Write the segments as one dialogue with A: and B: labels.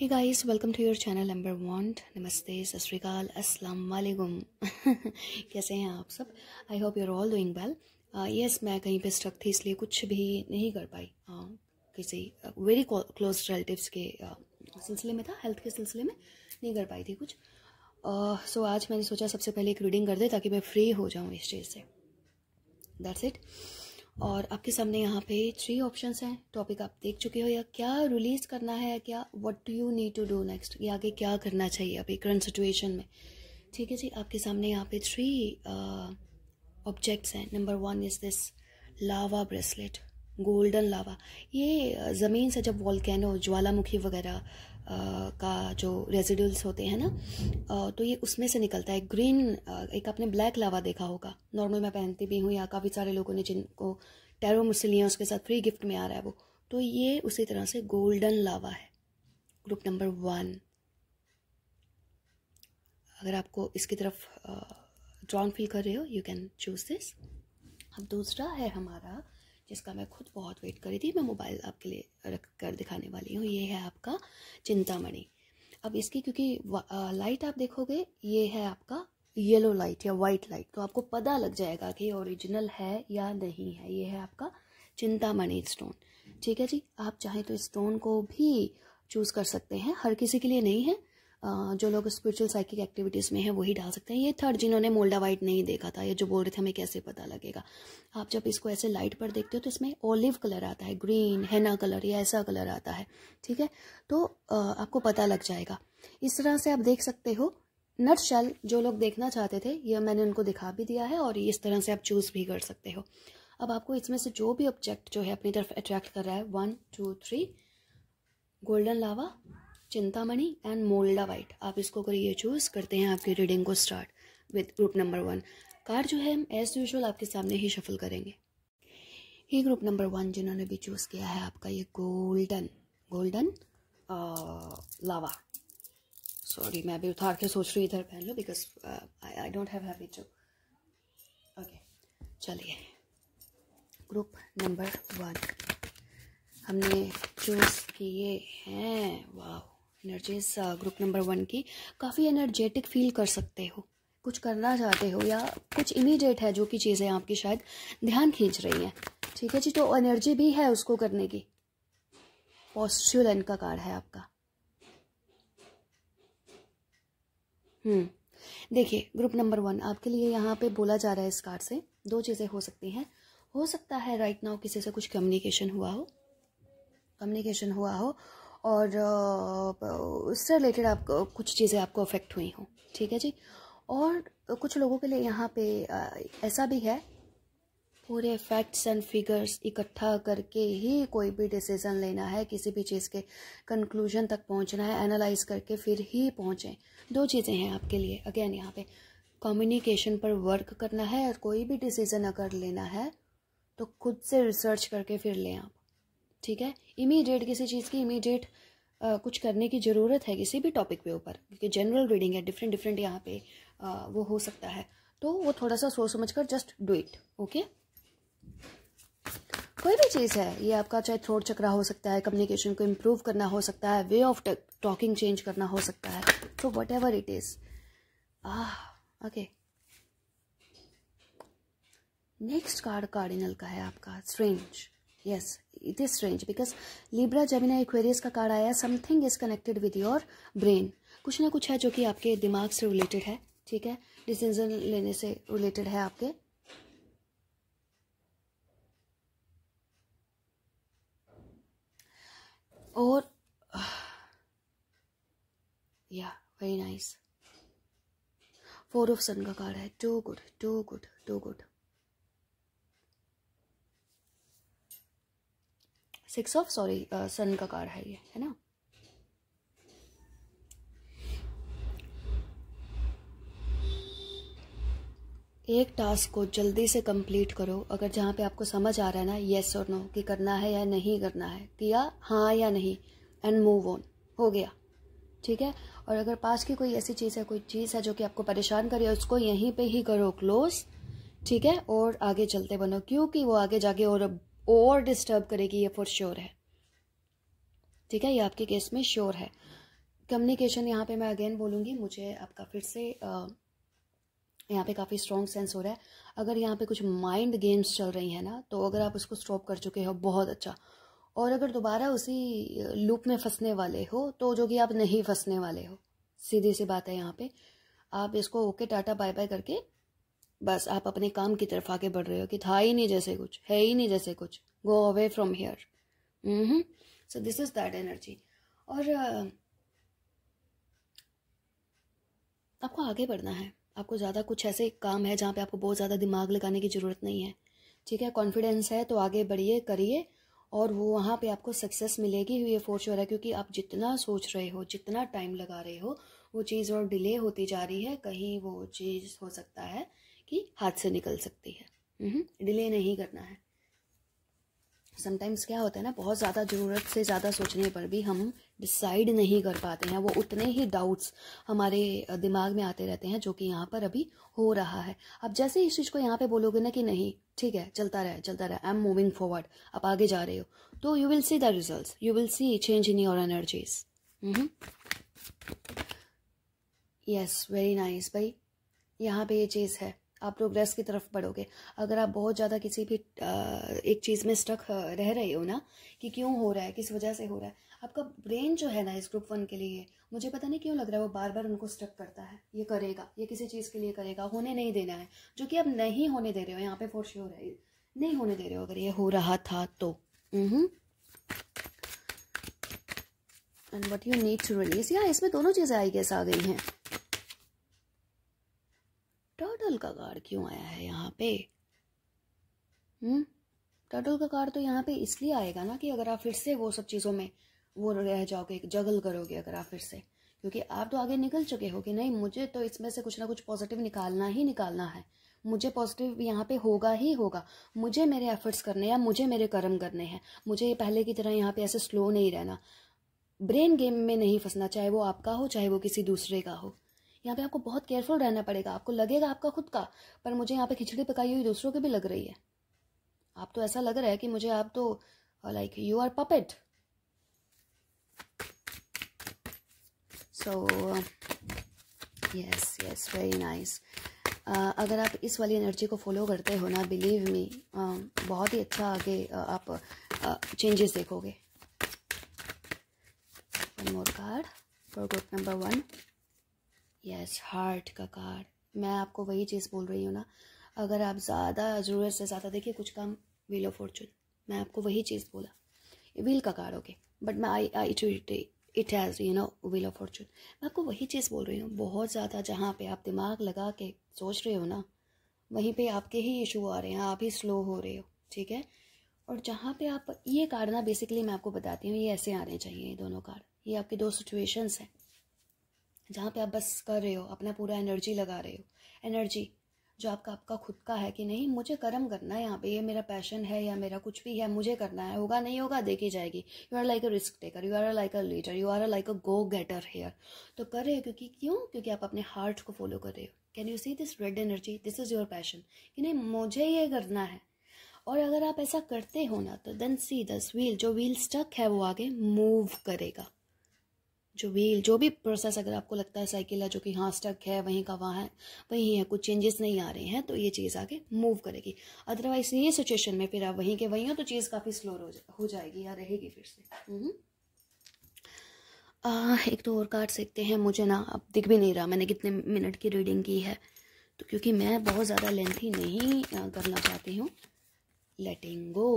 A: Hey guys welcome to your channel number one नमस्ते सतरीकाल असलम वालेकुम कैसे हैं आप सब I hope you're all doing well yes मैं कहीं पे स्ट्रक थी इसलिए कुछ भी नहीं कर पाई uh, किसी वेरी क्लोज रिलेटिव्स के uh, सिलसिले में था हेल्थ के सिलसिले में नहीं कर पाई थी कुछ सो uh, so आज मैंने सोचा सबसे पहले एक रीडिंग कर दे ताकि मैं फ्री हो जाऊँ इस चीज़ से दैट्स इट और आपके सामने यहाँ पे थ्री ऑप्शंस हैं टॉपिक आप देख चुके हो या क्या रिलीज़ करना है या क्या what do you need to do next या आगे क्या करना चाहिए अभी करंट सिचुएशन में ठीक है जी आपके सामने यहाँ पे थ्री ऑब्जेक्ट्स हैं number one is this lava bracelet golden lava ये ज़मीन से जब वॉल्केनो ज्वालामुखी वगैरह का जो रेजिडल्स होते हैं ना तो ये उसमें से निकलता है ग्रीन एक आपने ब्लैक लावा देखा होगा नॉर्मल मैं पहनती भी हूँ या काफ़ी सारे लोगों ने जिनको टैरो मुझसे लिया उसके साथ फ्री गिफ्ट में आ रहा है वो तो ये उसी तरह से गोल्डन लावा है ग्रुप नंबर वन अगर आपको इसकी तरफ ड्रॉन फील कर रहे हो यू कैन चूज दिस अब दूसरा है हमारा जिसका मैं खुद बहुत वेट करी थी मैं मोबाइल आपके लिए रख कर दिखाने वाली हूँ ये है आपका चिंतामणि अब इसकी क्योंकि लाइट आप देखोगे ये है आपका येलो लाइट या वाइट लाइट तो आपको पता लग जाएगा कि ओरिजिनल है या नहीं है ये है आपका चिंतामणि स्टोन ठीक है जी आप चाहें तो इस स्टोन को भी चूज़ कर सकते हैं हर किसी के लिए नहीं है जो लोग स्पिरिचुअल साइकिक एक्टिविटीज़ में है वही डाल सकते हैं ये थर्ड जिन्होंने मोल्डा वाइट नहीं देखा था ये जो बोल रहे थे हमें कैसे पता लगेगा आप जब इसको ऐसे लाइट पर देखते हो तो इसमें ओलिव कलर आता है ग्रीन हैना कलर या ऐसा कलर आता है ठीक है तो आपको पता लग जाएगा इस तरह से आप देख सकते हो नट शेल जो लोग देखना चाहते थे यह मैंने उनको दिखा भी दिया है और इस तरह से आप चूज़ भी कर सकते हो अब आपको इसमें से जो भी ऑब्जेक्ट जो है अपनी तरफ अट्रैक्ट कर रहा है one two three golden lava Chintamani and मोल्डा वाइट आप इसको अगर ये चूज़ करते हैं आपकी रीडिंग को start with group number one car जो है हम एज यूजल आपके सामने ही शफल करेंगे ये ग्रुप नंबर वन जिन्होंने भी चूज़ किया है आपका ये गोल्डन गोल्डन लावा सॉरी मैं अभी उतार के सोच रही इधर पहन लो because I don't have heavy to okay चलिए ग्रुप नंबर वन हमने चूज़ किए हैं वाह एनर्जीज ग्रुप नंबर वन की काफ़ी एनर्जेटिक फील कर सकते हो कुछ करना चाहते हो या कुछ इमीडिएट है जो कि चीज़ें आपकी शायद ध्यान खींच रही हैं ठीक है जी तो एनर्जी भी है उसको करने की पॉस्चुलन का कार्ड है आपका हम्म देखिए ग्रुप नंबर वन आपके लिए यहाँ पे बोला जा रहा है इस कार्ड से दो चीज़ें हो सकती हैं हो सकता है राइट नाउ किसी से कुछ कम्युनिकेशन हुआ हो कम्युनिकेशन हुआ हो और उससे रिलेटेड आपको कुछ चीज़ें आपको अफेक्ट हुई हों ठीक है जी और कुछ लोगों के लिए यहाँ पे ऐसा भी है पूरे फैक्ट्स एंड फिगर्स इकट्ठा करके ही कोई भी डिसीज़न लेना है किसी भी चीज़ के कंक्लूजन तक पहुँचना है एनालाइज करके फिर ही पहुँचें दो चीज़ें हैं आपके लिए अगेन यहाँ पे कम्युनिकेशन पर वर्क करना है और कोई भी डिसीज़न अगर लेना है तो खुद से रिसर्च करके फिर लें आप ठीक है इमीडिएट किसी चीज़ की इमीडिएट कुछ करने की ज़रूरत है किसी भी टॉपिक पे ऊपर क्योंकि जनरल रीडिंग है डिफरेंट डिफरेंट यहाँ पे आ, वो हो सकता है तो वो थोड़ा सा सोच समझ कर जस्ट डू इट ओके कोई भी चीज़ है ये आपका चाहे थ्रोट चक्रा हो सकता है कम्युनिकेशन को इम्प्रूव करना हो सकता है वे ऑफ टॉकिंग चेंज करना हो सकता है तो whatever it is okay next card cardinal का है आपका strange it this range because Libra Gemini Aquarius का कार्ड आया something is connected with your brain कुछ ना कुछ है जो कि आपके दिमाग से रिलेटेड है ठीक है डिसीजन लेने से रिलेटेड है आपके और या very nice four of sun का कार्ड है too good too good too good six of sorry sun का कार्ड है ये है ना एक टास्क को जल्दी से कंप्लीट करो अगर जहां पे आपको समझ आ रहा है ना येस और नो कि करना है या नहीं करना है किया हाँ या नहीं एंड मूव ऑन हो गया ठीक है और अगर पास की कोई ऐसी चीज़ है कोई चीज़ है जो कि आपको परेशान करे उसको यहीं पे ही करो क्लोज ठीक है और आगे चलते बनो क्योंकि वो आगे जाके और और डिस्टर्ब करेगी ये फॉर श्योर है ठीक है ये आपके केस में श्योर है कम्युनिकेशन यहाँ पे मैं अगेन बोलूँगी मुझे आपका फिर से यहाँ पे काफ़ी स्ट्रॉन्ग सेंस हो रहा है अगर यहाँ पे कुछ माइंड गेम्स चल रही हैं ना तो अगर आप उसको स्टॉप कर चुके हो बहुत अच्छा और अगर दोबारा उसी लूप में फंसने वाले हो तो जो कि आप नहीं फंसने वाले हो सीधी सी बात है यहाँ पे आप इसको ओके टाटा बाय बाय करके बस आप अपने काम की तरफ आगे बढ़ रहे हो कि था ही नहीं जैसे कुछ है ही नहीं जैसे कुछ go away from here so this is that energy और आपको आगे बढ़ना है आपको ज़्यादा कुछ ऐसे काम है जहाँ पे आपको बहुत ज़्यादा दिमाग लगाने की ज़रूरत नहीं है ठीक है कॉन्फिडेंस है तो आगे बढ़िए करिए और वो वहाँ पे आपको सक्सेस मिलेगी ये फोर श्योर है क्योंकि आप जितना सोच रहे हो जितना टाइम लगा रहे हो वो चीज़ और डिले होती जा रही है कहीं वो चीज़ हो सकता है कि हाथ से निकल सकती है हम्म, डिले नहीं करना है समटाइम्स क्या होता है ना बहुत ज़्यादा ज़रूरत से ज़्यादा सोचने पर भी हम डिसाइड नहीं कर पाते हैं वो उतने ही डाउट्स हमारे दिमाग में आते रहते हैं जो कि यहाँ पर अभी हो रहा है अब जैसे इस चीज़ को यहाँ पे बोलोगे ना कि नहीं ठीक है चलता रहे चलता रहे आई एम मूविंग फॉरवर्ड आप आगे जा रहे हो तो you will see the result you will see change in your energies yes very nice भाई यहाँ पे ये चीज़ है आप प्रोग्रेस की तरफ बढ़ोगे अगर आप बहुत ज़्यादा किसी भी एक चीज़ में स्टक रह रहे हो ना कि क्यों हो रहा है किस वजह से हो रहा है आपका ब्रेन जो है ना इस ग्रुप वन के लिए मुझे पता नहीं क्यों लग रहा है वो बार बार उनको स्टक करता है ये करेगा ये किसी चीज़ के लिए करेगा होने नहीं देना है जो कि आप नहीं होने दे रहे हो यहाँ पे फॉर श्योर है नहीं होने दे रहे हो अगर ये हो रहा था तो and what you need to release या इसमें दोनों चीज़ें आई गेस आ गई हैं का कार क्यों आया है यहाँ पे हम्म टर्टल का कार तो यहाँ पे इसलिए आएगा ना कि अगर आप फिर से वो सब चीज़ों में वो रह जाओगे जगल करोगे अगर आप फिर से क्योंकि आप तो आगे निकल चुके हो कि नहीं मुझे तो इसमें से कुछ ना कुछ पॉजिटिव निकालना ही निकालना है मुझे पॉजिटिव यहाँ पे होगा ही होगा मुझे मेरे एफर्ट्स करने या मुझे मेरे कर्म करने हैं मुझे पहले की तरह यहाँ पे ऐसे स्लो नहीं रहना ब्रेन गेम में नहीं फंसना चाहे वो आपका हो चाहे वो किसी दूसरे का हो यहाँ पे आपको बहुत केयरफुल रहना पड़ेगा आपको लगेगा आपका खुद का पर मुझे यहाँ पे खिचड़ी पकाई हुई दूसरों की भी लग रही है आप तो ऐसा लग रहा है कि मुझे आप तो like you are puppet so yes yes very nice अगर आप इस वाली एनर्जी को फॉलो करते हो ना बिलीव मी um, बहुत ही अच्छा आगे uh, आप चेंजेस uh, देखोगे one more card yes heart का कार मैं आपको वही चीज़ बोल रही हूँ ना अगर आप ज़्यादा ज़रूरत से ज़्यादा देखिए कुछ काम व्हील ऑफ फॉर्चून मैं आपको वही चीज़ बोला व्हील का कार ओके बट मैं I I to it has you know wheel of fortune मैं आपको वही चीज़ बोल रही हूँ बहुत ज़्यादा जहाँ पे आप दिमाग लगा के सोच रहे हो ना वहीं पे आपके ही इशू आ रहे हैं आप ही स्लो हो रहे हो ठीक है और जहाँ पे आप ये कार्ड ना बेसिकली मैं आपको बताती हूँ ये ऐसे आने चाहिए ये दोनों कार्ड ये आपके दो सिचुएशंस हैं जहाँ पे आप बस कर रहे हो अपना पूरा एनर्जी लगा रहे हो एनर्जी जो आपका आपका खुद का है कि नहीं मुझे कर्म करना है यहाँ पे ये मेरा पैशन है या मेरा कुछ भी है मुझे करना है होगा नहीं होगा देखी जाएगी you are like a risk taker you are a like a leader you are a like a go getter here तो कर रहे हो क्योंकि क्यों क्योंकि आप अपने हार्ट को फॉलो कर रहे हो can you see this red energy this is your passion कि नहीं मुझे ये करना है और अगर आप ऐसा करते हो ना तो देन सी दस व्हील जो व्हील स्टक है वो आगे मूव करेगा जो व्हील जो भी प्रोसेस अगर आपको लगता है साइकिल है जो कि हाँ स्टक है वहीं का वहाँ है वहीं है कुछ चेंजेस नहीं आ रहे हैं तो ये चीज़ आगे मूव करेगी अदरवाइज ये सिचुएशन में फिर आप वहीं के वहीं हो तो चीज़ काफ़ी स्लो हो, जा, हो जाएगी या रहेगी फिर से हम्म। आ, एक तो और कार्ड सीखते हैं मुझे ना अब दिख भी नहीं रहा मैंने कितने मिनट की रीडिंग की है तो क्योंकि मैं बहुत ज़्यादा लेंथी नहीं करना चाहती हूँ लेटिंग गो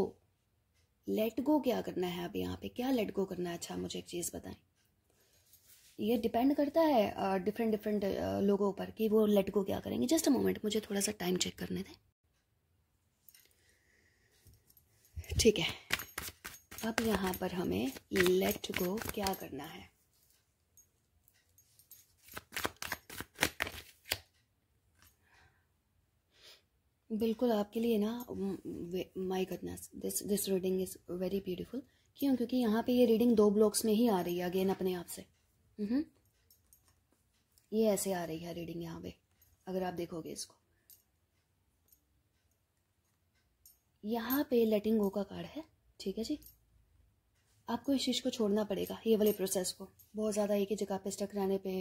A: लेट गो क्या करना है अब यहाँ पे क्या लेट गो करना है अच्छा मुझे एक चीज़ बताएं ये डिपेंड करता है डिफरेंट डिफरेंट लोगों पर कि वो लेट गो क्या करेंगे जस्ट अ मोमेंट मुझे थोड़ा सा टाइम चेक करने दें ठीक है अब यहाँ पर हमें लेट गो क्या करना है बिल्कुल आपके लिए ना my goodness this this reading is very beautiful क्यों क्योंकि यहाँ पे ये रीडिंग दो ब्लॉक्स में ही आ रही है अगेन अपने आप से हम्म। ये ऐसे आ रही है रीडिंग यहाँ पे अगर आप देखोगे इसको यहाँ पे लेटिंग गो का कार्ड है ठीक है जी आपको इस चीज़ को छोड़ना पड़ेगा ये वाले प्रोसेस को बहुत ज़्यादा एक ही जगह पे स्टक रहने पे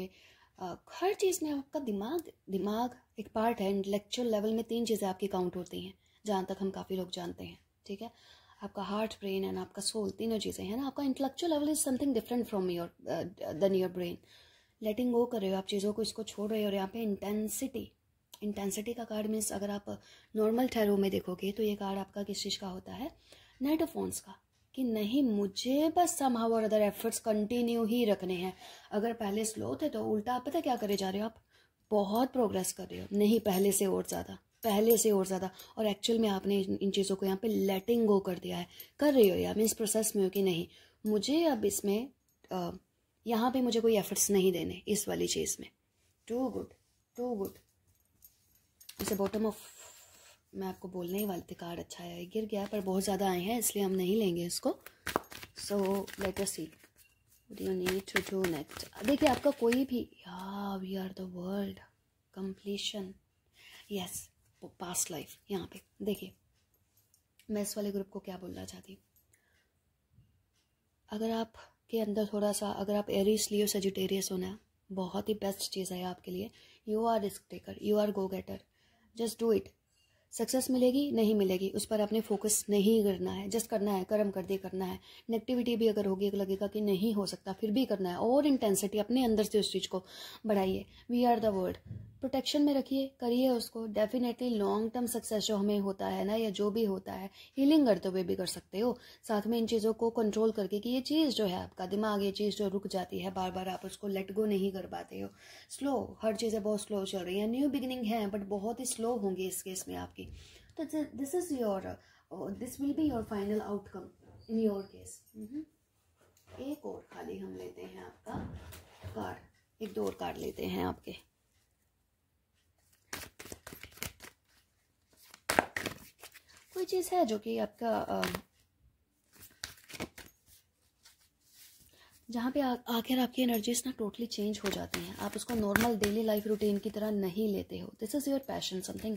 A: हर चीज़ में आपका दिमाग दिमाग एक पार्ट है इंटलेक्चुअल लेवल में तीन चीज़ें आपकी काउंट होती हैं जहाँ तक हम काफ़ी लोग जानते हैं ठीक है आपका हार्ट ब्रेन एंड आपका सोल तीनों चीज़ें हैं ना आपका intellectual level is something different from your then your brain letting go कर रहे हो आप चीज़ों को इसको छोड़ रहे हो और यहाँ पे इंटेंसिटी इंटेंसिटी का कार्ड मीन्स अगर आप नॉर्मल ठहरों में देखोगे तो ये कार्ड आपका किस चीज़ का होता है नाइट फोन्स का कि नहीं मुझे बस समहाव और अदर एफर्ट्स कंटिन्यू ही रखने हैं अगर पहले स्लो थे तो उल्टा आप पता क्या करे जा रहे हो आप बहुत प्रोग्रेस कर रहे हो नहीं पहले से और ज़्यादा पहले से और ज़्यादा और एक्चुअल में आपने इन चीज़ों को यहाँ पे लेटिंग गो कर दिया है कर रही हो या मीन इस प्रोसेस में हो कि नहीं मुझे अब इसमें यहाँ पे मुझे कोई एफर्ट्स नहीं देने इस वाली चीज़ में टू गुड टू गुड इसे बॉटम ऑफ मैं आपको बोलने ही वाली थी कार्ड अच्छा है गिर गया पर बहुत ज़्यादा आए हैं इसलिए हम नहीं लेंगे इसको so let see you need to do next देखिए आपका कोई भी या we are the world completion yes past life यहाँ पे देखिए मैं इस वाले ग्रुप को क्या बोलना चाहती हूँ अगर आप के अंदर थोड़ा सा अगर आप एरिस लियो सेजिटेरियस होना बहुत ही बेस्ट चीज़ है आपके लिए you are risk taker you are go getter just do it success मिलेगी नहीं मिलेगी उस पर आपने फोकस नहीं करना है जस्ट करना है कर्म कर दे करना है नेगेटिविटी भी अगर होगी लगेगा कि नहीं हो सकता फिर भी करना है और इंटेंसिटी अपने अंदर से उस चीज़ को बढ़ाइए we are the world protection में रखिए करिए उसको डेफिनेटली लॉन्ग टर्म सक्सेस जो हमें होता है ना या जो भी होता है हीलिंग करते हुए भी कर सकते हो साथ में इन चीज़ों को कंट्रोल करके कि ये चीज़ जो है आपका दिमाग ये चीज़ जो रुक जाती है बार बार आप उसको लेट गो नहीं कर पाते हो स्लो हर चीज़ें बहुत स्लो चल रही हैं न्यू बिगिनिंग है बट बहुत ही स्लो होंगी इस केस में आपकी तो this is your this will be your final outcome in your case एक और खाली हम लेते हैं आपका कार्ड एक दो और कार्ड लेते हैं आपके कोई चीज़ है जो कि आपका जहाँ पे आखिर आपकी एनर्जीज ना टोटली चेंज हो जाती हैं आप उसको नॉर्मल डेली लाइफ रूटीन की तरह नहीं लेते हो this is your passion something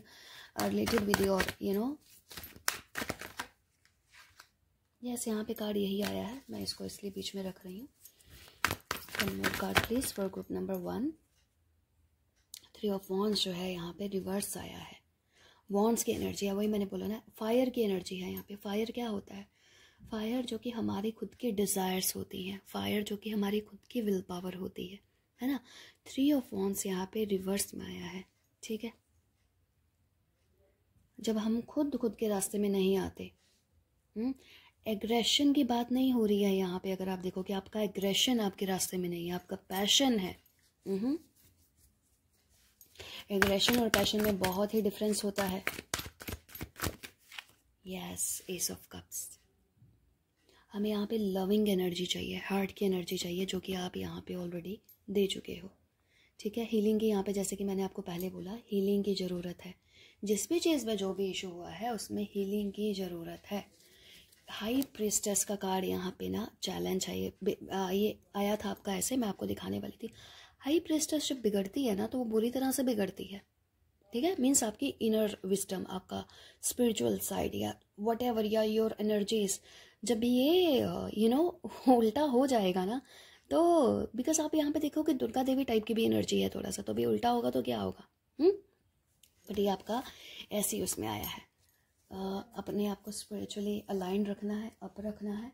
A: related with your you know yes यहाँ पे कार्ड यही आया है मैं इसको इसलिए बीच में रख रही हूँ card please for group number one three of wands जो है यहाँ पे रिवर्स आया है वॉन्ट्स की एनर्जी है वही मैंने बोला ना फायर की एनर्जी है यहाँ पे फायर क्या होता है फायर जो कि हमारी खुद की डिज़ायर्स होती हैं फायर जो कि हमारी खुद की विल पावर होती है है ना थ्री ऑफ वॉन्स यहाँ पे रिवर्स में आया है ठीक है जब हम खुद खुद के रास्ते में नहीं आते हुँ? हम्म, एग्रेशन की बात नहीं हो रही है यहाँ पे अगर आप देखो कि आपका एग्रेशन आपके रास्ते में नहीं है आपका पैशन है हम्म, एग्रेशन और पैशन में बहुत ही डिफरेंस होता है यस एस ऑफ कप्स हमें यहाँ पे लविंग एनर्जी चाहिए हार्ट की एनर्जी चाहिए जो कि आप यहाँ पे ऑलरेडी दे चुके हो ठीक है हीलिंग की यहाँ पे जैसे कि मैंने आपको पहले बोला हीलिंग की ज़रूरत है जिस भी चीज़ में जो भी इशू हुआ है उसमें हीलिंग की ज़रूरत है हाई प्रिस्टस का कार्ड यहाँ पे ना चैलेंज है ये ये आया था आपका ऐसे मैं आपको दिखाने वाली थी हाई प्रेस्टस जब बिगड़ती है ना तो वो बुरी तरह से बिगड़ती है ठीक है मीन्स आपकी इनर विस्टम आपका स्पिरिचुअल साइड या वट एवर या योर एनर्जीज जब ये यू नो उल्टा हो जाएगा ना तो बिकॉज आप यहाँ पे देखो कि दुर्गा देवी टाइप की भी एनर्जी है थोड़ा सा तो भी उल्टा होगा तो क्या होगा बट हम्म? तो ये आपका ऐसी उसमें आया है आ, अपने आप को स्पिरिचुअली अलाइन रखना है अप रखना है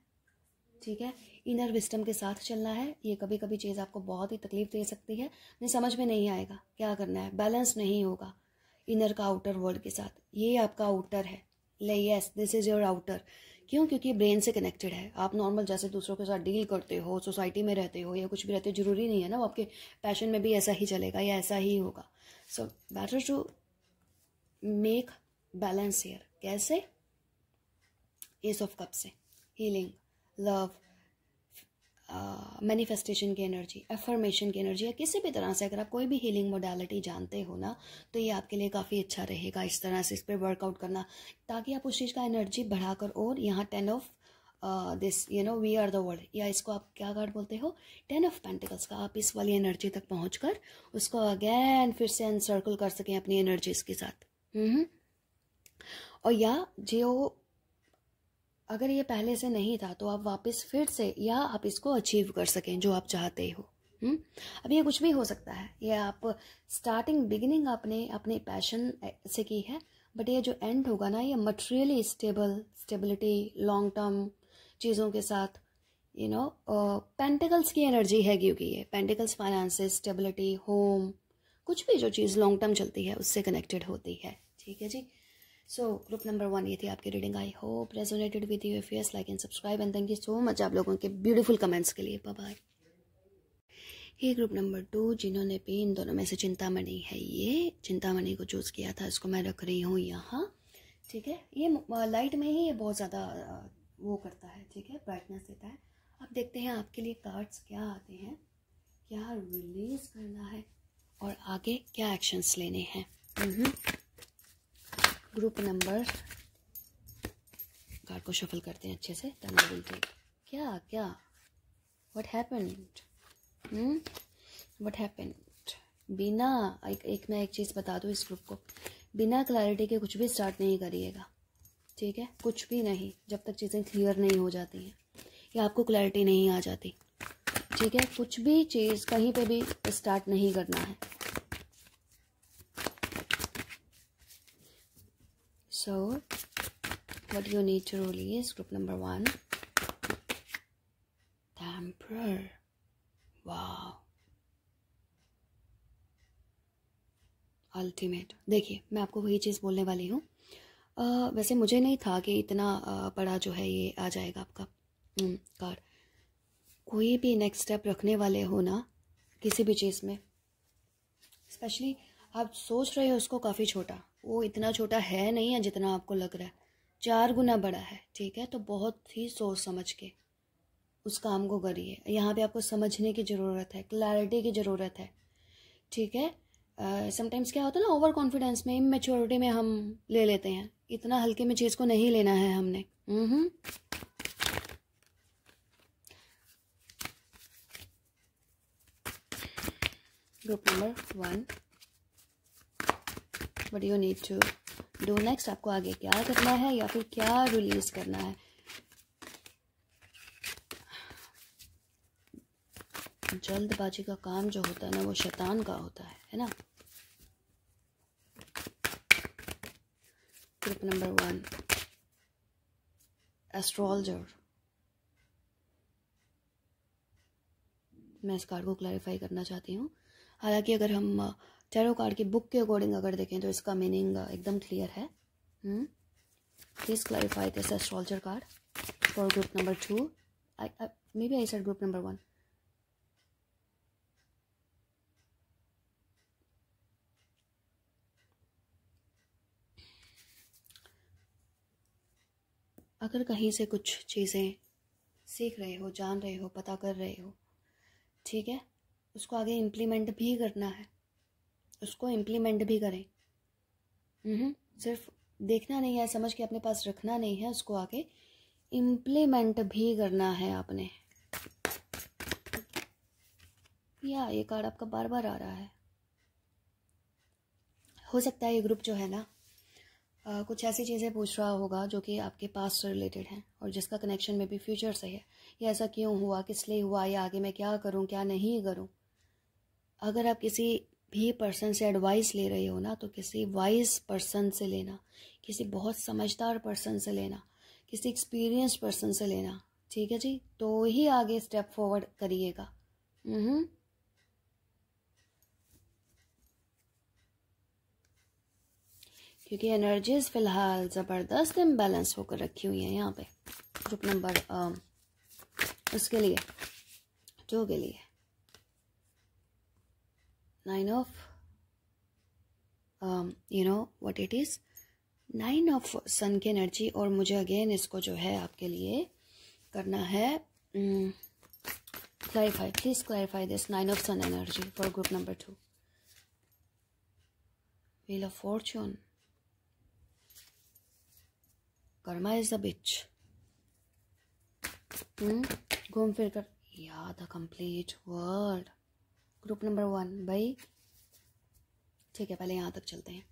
A: ठीक है इनर विस्टम के साथ चलना है ये कभी कभी चीज़ आपको बहुत ही तकलीफ दे सकती है नहीं समझ में नहीं आएगा क्या करना है बैलेंस नहीं होगा इनर का आउटर वर्ल्ड के साथ ये आपका आउटर है ले yes this is your outer क्यों क्योंकि ब्रेन से कनेक्टेड है आप नॉर्मल जैसे दूसरों के साथ डील करते हो सोसाइटी में रहते हो या कुछ भी रहते हो जरूरी नहीं है ना वो आपके पैशन में भी ऐसा ही चलेगा या ऐसा ही होगा so better to make balance here कैसे एस ऑफ कप से हीलिंग लव मैनिफेस्टेशन uh, की एनर्जी एफर्मेशन की एनर्जी या किसी भी तरह से अगर आप कोई भी हीलिंग मोडालिटी जानते हो ना तो ये आपके लिए काफ़ी अच्छा रहेगा इस तरह से इस पर वर्कआउट करना ताकि आप उस चीज़ का एनर्जी बढ़ाकर और यहाँ ten of this you know we are the world या इसको आप क्या कार्ड बोलते हो टेन ऑफ पेंटिकल्स का आप इस वाली एनर्जी तक पहुँच कर उसको अगैन फिर से एनसर्कल कर सकें अपनी एनर्जीज के साथ हम्म। और या जो अगर ये पहले से नहीं था तो आप वापस फिर से या आप इसको अचीव कर सकें जो आप चाहते हो हुँ? हम्म? अब ये कुछ भी हो सकता है ये आप स्टार्टिंग बिगिनिंग आपने अपने पैशन से की है बट ये जो एंड होगा ना ये materially stable stability long term चीज़ों के साथ यू नो पेंटिकल्स की एनर्जी है क्योंकि ये पेंटिकल्स फाइनेंसेस स्टेबिलिटी होम कुछ भी जो चीज़ लॉन्ग टर्म चलती है उससे कनेक्टेड होती है ठीक है जी सो ग्रुप नंबर वन ये थी आपकी reading I hope resonated with you if yes like and subscribe and thank you so much आप लोगों के ब्यूटीफुल कमेंट्स के लिए बाय ये ग्रुप नंबर टू जिन्होंने भी इन दोनों में से चिंतामणि है ये चिंतामणि को चूज़ किया था इसको मैं रख रही हूँ यहाँ ठीक है ये लाइट में ही ये बहुत ज़्यादा वो करता है ठीक है ब्राइटनेस देता है अब देखते हैं आपके लिए कार्ड्स क्या आते हैं क्या रिलीज़ करना है और आगे क्या एक्शंस लेने हैं ग्रुप नंबर कार्ड को शफल करते हैं अच्छे से तंदूरी के क्या क्या वट हैपेंड वट हैपेंड बिना एक, एक मैं एक चीज़ बता दूँ इस ग्रुप को बिना क्लैरिटी के कुछ भी स्टार्ट नहीं करिएगा ठीक है कुछ भी नहीं जब तक चीज़ें क्लियर नहीं हो जाती हैं या आपको क्लैरिटी नहीं आ जाती ठीक है कुछ भी चीज़ कहीं पे भी स्टार्ट नहीं करना है so what you need to roll is group number one the emperor wow ultimate देखिए मैं आपको वही चीज़ बोलने वाली हूँ वैसे मुझे नहीं था कि इतना आ, बड़ा जो है ये आ जाएगा आपका कार हम्म, कोई भी नेक्स्ट स्टेप रखने वाले हो ना किसी भी चीज़ में स्पेशली आप सोच रहे हो उसको काफ़ी छोटा वो इतना छोटा है नहीं है जितना आपको लग रहा है चार गुना बड़ा है ठीक है तो बहुत ही सोच समझ के उस काम को करिए यहाँ पे आपको समझने की ज़रूरत है क्लैरिटी की ज़रूरत है ठीक है समटाइम्स uh, क्या होता है ना ओवर कॉन्फिडेंस में इमेच्योरिटी में हम ले लेते हैं इतना हल्के में चीज़ को नहीं लेना है हमने group number one but you need to do next आपको आगे क्या करना है या फिर क्या रिलीज़ करना है जल्दबाजी का काम जो होता है ना वो शैतान का होता है है ना ग्रुप नंबर वन एस्ट्रोलॉजर मैं इस कार्ड को क्लैरिफाई करना चाहती हूँ हालांकि अगर हम टैरो कार्ड की बुक के अकॉर्डिंग अगर देखें तो इसका मीनिंग एकदम क्लियर है please clarify this astrologer card for group number two maybe I said group number one अगर कहीं से कुछ चीज़ें सीख रहे हो जान रहे हो पता कर रहे हो ठीक है उसको आगे इम्प्लीमेंट भी करना है उसको इम्प्लीमेंट भी करें हम्म, सिर्फ देखना नहीं है समझ के अपने पास रखना नहीं है उसको आके इम्प्लीमेंट भी करना है आपने या ये कार्ड आपका बार बार आ रहा है हो सकता है ये ग्रुप जो है ना आ, कुछ ऐसी चीज़ें पूछ रहा होगा जो कि आपके पास से रिलेटेड हैं और जिसका कनेक्शन में भी फ्यूचर से है या ऐसा क्यों हुआ किस लिए हुआ या आगे मैं क्या करूं क्या नहीं करूं अगर आप किसी भी पर्सन से एडवाइस ले रहे हो ना तो किसी वाइज पर्सन से लेना किसी बहुत समझदार पर्सन से लेना किसी एक्सपीरियंस पर्सन से लेना ठीक है जी तो ही आगे स्टेप फॉरवर्ड करिएगा हम्म। क्योंकि एनर्जीज फ़िलहाल ज़बरदस्त इम्बेलेंस होकर रखी हुई है यहाँ पे ग्रुप नंबर उसके लिए टू के लिए 9 of you know what it is nine of sun की एनर्जी और मुझे अगेन इसको जो है आपके लिए करना है clarify please clarify this nine of sun energy for group number two wheel of fortune karma is the बिच घूम फिर कर याद a complete world group number one भाई ठीक है पहले यहाँ तक चलते हैं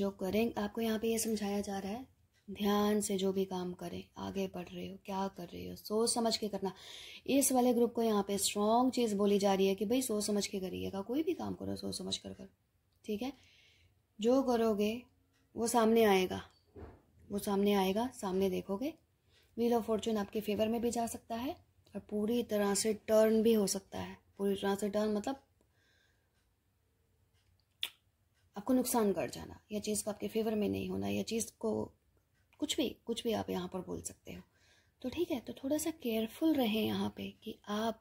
A: जो करें आपको यहाँ पे ये यह समझाया जा रहा है ध्यान से जो भी काम करें आगे बढ़ रहे हो क्या कर रहे हो सोच समझ के करना इस वाले ग्रुप को यहाँ पे स्ट्रॉन्ग चीज़ बोली जा रही है कि भाई सोच समझ के करिएगा कोई भी काम करो सोच समझ कर कर ठीक है जो करोगे वो सामने आएगा वो सामने आएगा सामने देखोगे व्हील ऑफ फॉर्चून आपके फेवर में भी जा सकता है और तो पूरी तरह से टर्न भी हो सकता है पूरी तरह से टर्न मतलब आपको नुकसान कर जाना यह चीज़ को आपके फेवर में नहीं होना यह चीज़ को कुछ भी कुछ भी आप यहाँ पर बोल सकते हो तो ठीक है तो थोड़ा सा केयरफुल रहें यहाँ पे कि आप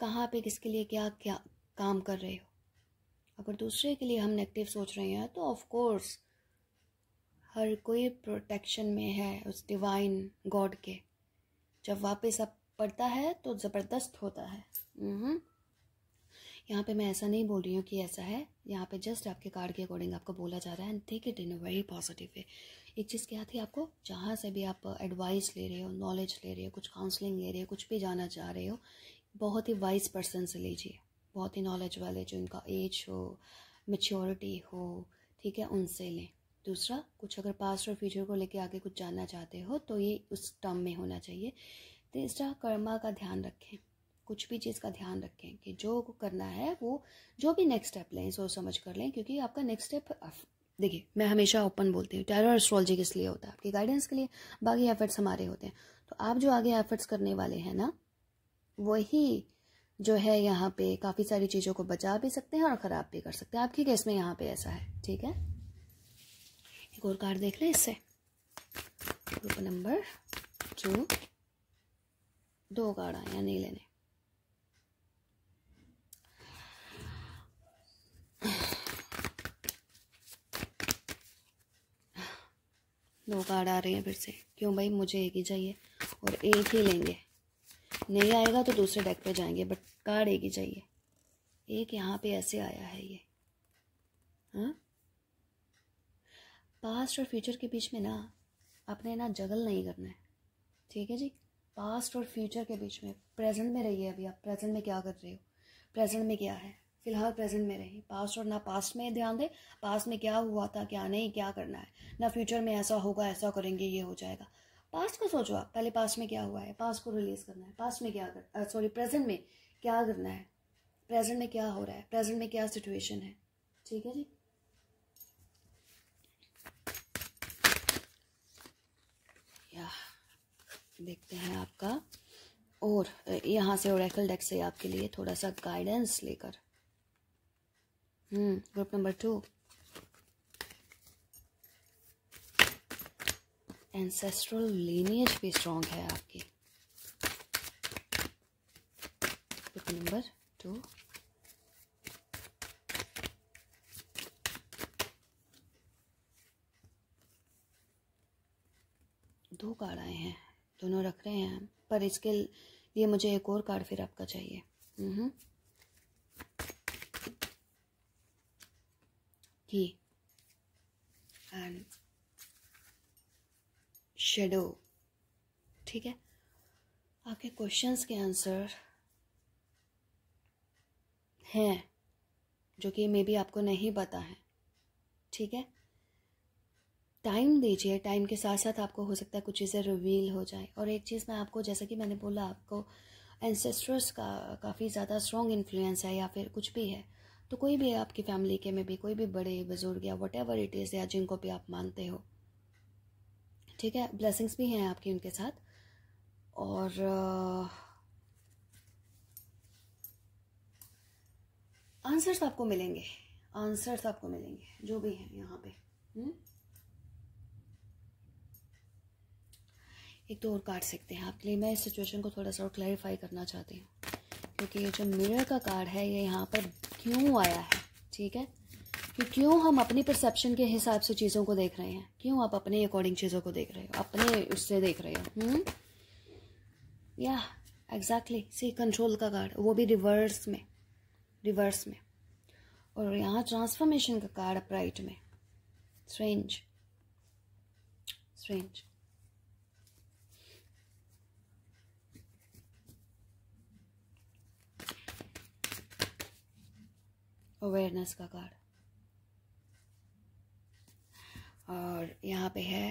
A: कहाँ पे किसके लिए क्या क्या काम कर रहे हो अगर दूसरे के लिए हम नेगेटिव सोच रहे हैं तो ऑफकोर्स हर कोई प्रोटेक्शन में है उस डिवाइन गॉड के जब वापस आप पड़ता है तो ज़बरदस्त होता है हम्म। यहाँ पे मैं ऐसा नहीं बोल रही हूँ कि ऐसा है यहाँ पे जस्ट आपके कार्ड के अकॉर्डिंग आपको बोला जा रहा है and think it in a very positive way एक चीज़ क्या थी आपको जहाँ से भी आप एडवाइस ले रहे हो नॉलेज ले रहे हो कुछ काउंसलिंग ले रहे हो कुछ भी जाना चाह रहे हो बहुत ही वाइज पर्सन से लीजिए बहुत ही नॉलेज वाले जो उनका एज हो मेच्योरिटी हो ठीक है उनसे लें दूसरा कुछ अगर पास्ट और फ्यूचर को लेके आगे कुछ जानना चाहते हो तो ये उस टर्म में होना चाहिए तीसरा कर्मा का ध्यान रखें कुछ भी चीज़ का ध्यान रखें कि जो करना है वो जो भी नेक्स्ट स्टेप लें सोच समझ कर लें क्योंकि आपका नेक्स्ट स्टेप देखिए मैं हमेशा ओपन बोलती हूँ टैरो एस्ट्रोलॉजी किस लिए होता है आपकी गाइडेंस के लिए बाकी एफर्ट्स हमारे होते हैं तो आप जो आगे एफर्ट्स करने वाले हैं ना वही जो है यहाँ पे काफ़ी सारी चीज़ों को बचा भी सकते हैं और ख़राब भी कर सकते हैं आपके केस में यहाँ पे ऐसा है ठीक है एक और कार्ड देख लें इससे ग्रुप नंबर टू दो गाढ़ा या नहीं लेने दो कार्ड आ रहे हैं फिर से क्यों भाई मुझे एक ही चाहिए और एक ही लेंगे नहीं आएगा तो दूसरे डेक पे जाएंगे बट कार्ड एक ही चाहिए एक यहाँ पे ऐसे आया है ये हाँ पास्ट और फ्यूचर के बीच में ना अपने ना जगल नहीं करना है ठीक है जी पास्ट और फ्यूचर के बीच में प्रेजेंट में रहिए अभी आप प्रेजेंट में क्या कर रहे हो प्रेजेंट में क्या है फिलहाल प्रेजेंट में रहें पास्ट और ना पास्ट में ध्यान दें पास्ट में क्या हुआ था क्या नहीं क्या करना है ना फ्यूचर में ऐसा होगा ऐसा करेंगे ये हो जाएगा पास्ट को सोचो आप पहले पास्ट में क्या हुआ है पास्ट को रिलीज करना है पास्ट में क्या कर सॉरी प्रेजेंट में क्या करना है प्रेजेंट में क्या हो रहा है प्रेजेंट में क्या सिचुएशन है ठीक है जी देखते हैं आपका और यहाँ से ओरेकल डेक से आपके लिए थोड़ा सा गाइडेंस लेकर group number two ancestral lineage भी स्ट्रांग है आपकी ग्रुप नंबर टू दो कार्ड आए हैं दोनों रख रहे हैं पर इसके लिए मुझे एक और कार्ड फिर आपका चाहिए की एंड शेडो ठीक है आपके क्वेश्चंस के आंसर हैं जो कि मे बी आपको नहीं पता है ठीक है टाइम दीजिए टाइम के साथ साथ आपको हो सकता है कुछ चीज़ें रिवील हो जाए और एक चीज़ मैं आपको जैसा कि मैंने बोला आपको एंसेस्टर्स का काफ़ी ज़्यादा स्ट्रॉन्ग इन्फ्लुएंस है या फिर कुछ भी है तो कोई भी आपकी फैमिली के में भी कोई भी बड़े बुजुर्ग या वट एवर इट इज़ या जिनको भी आप मानते हो ठीक है ब्लेसिंग्स भी हैं आपकी उनके साथ और आंसर्स uh, आपको मिलेंगे आंसर्स आपको मिलेंगे जो भी हैं यहाँ पे हुँ? हम्म? एक दो तो और काट सकते हैं आपके लिए मैं इस सिचुएशन को थोड़ा सा और क्लैरिफाई करना चाहती हूँ क्योंकि ये जो मिरर का कार्ड है ये यहाँ पर क्यों आया है ठीक है कि क्यों हम अपनी परसेप्शन के हिसाब से चीज़ों को देख रहे हैं क्यों आप अपने अकॉर्डिंग चीज़ों को देख रहे हो अपने उससे देख रहे हो या एग्जैक्टली सी कंट्रोल का कार्ड वो भी रिवर्स में रिवर्स में और यहाँ ट्रांसफॉर्मेशन का कार्ड अपराइट में स्ट्रेंज स्ट्रेंज अवेयरनेस का कार्ड और यहाँ पे है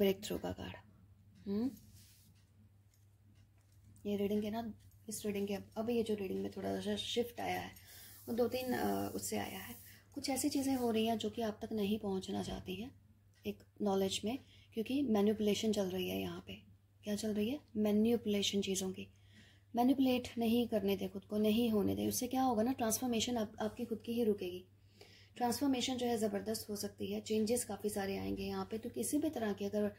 A: ब्रेक थ्रू का कार्ड हम्म? ये रीडिंग के ना इस रीडिंग के अब ये जो रीडिंग में थोड़ा सा शिफ्ट आया है वो दो तीन उससे आया है कुछ ऐसी चीज़ें हो रही हैं जो कि आप तक नहीं पहुंचना चाहती हैं एक नॉलेज में क्योंकि मैन्यूपुलेशन चल रही है यहाँ पे क्या चल रही है मैन्यूपुलेशन चीज़ों की मैनिपुलेट नहीं करने दें खुद को नहीं होने दें उससे क्या होगा ना ट्रांसफॉर्मेशन आप, आपकी खुद की ही रुकेगी ट्रांसफॉर्मेशन जो है ज़बरदस्त हो सकती है चेंजेस काफ़ी सारे आएंगे यहाँ पे तो किसी भी तरह की अगर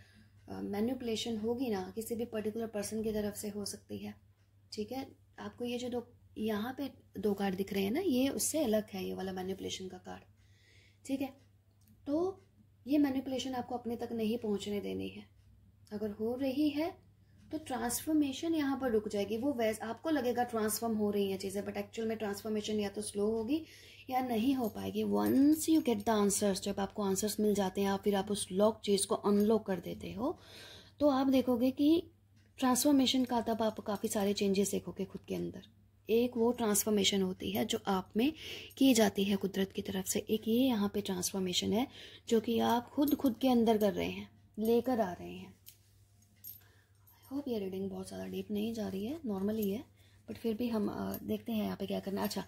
A: मैनिपुलेशन uh, होगी ना किसी भी पर्टिकुलर पर्सन की तरफ से हो सकती है ठीक है आपको ये जो दो यहाँ पे दो कार्ड दिख रहे हैं ना ये उससे अलग है ये वाला मैनिपुलेशन का कार्ड ठीक है तो ये मैनिपुलेशन आपको अपने तक नहीं पहुँचने देनी है अगर हो रही है तो ट्रांसफॉर्मेशन यहाँ पर रुक जाएगी वो वैस आपको लगेगा ट्रांसफॉर्म हो रही हैं चीज़ें बट एक्चुअल में ट्रांसफॉर्मेशन या तो स्लो होगी या नहीं हो पाएगी once you get the answers जब आपको आंसर्स मिल जाते हैं या फिर आप उस लॉक चीज़ को अनलॉक कर देते हो तो आप देखोगे कि ट्रांसफॉर्मेशन का तब आप काफ़ी सारे चेंजेस देखोगे खुद के अंदर एक वो ट्रांसफॉर्मेशन होती है जो आप में की जाती है कुदरत की तरफ से एक ये यहाँ पे ट्रांसफॉर्मेशन है जो कि आप खुद खुद के अंदर कर रहे हैं लेकर आ रहे हैं हो भी रीडिंग बहुत ज़्यादा डीप नहीं जा रही है नॉर्मली है बट फिर भी हम देखते हैं यहाँ पे क्या करना अच्छा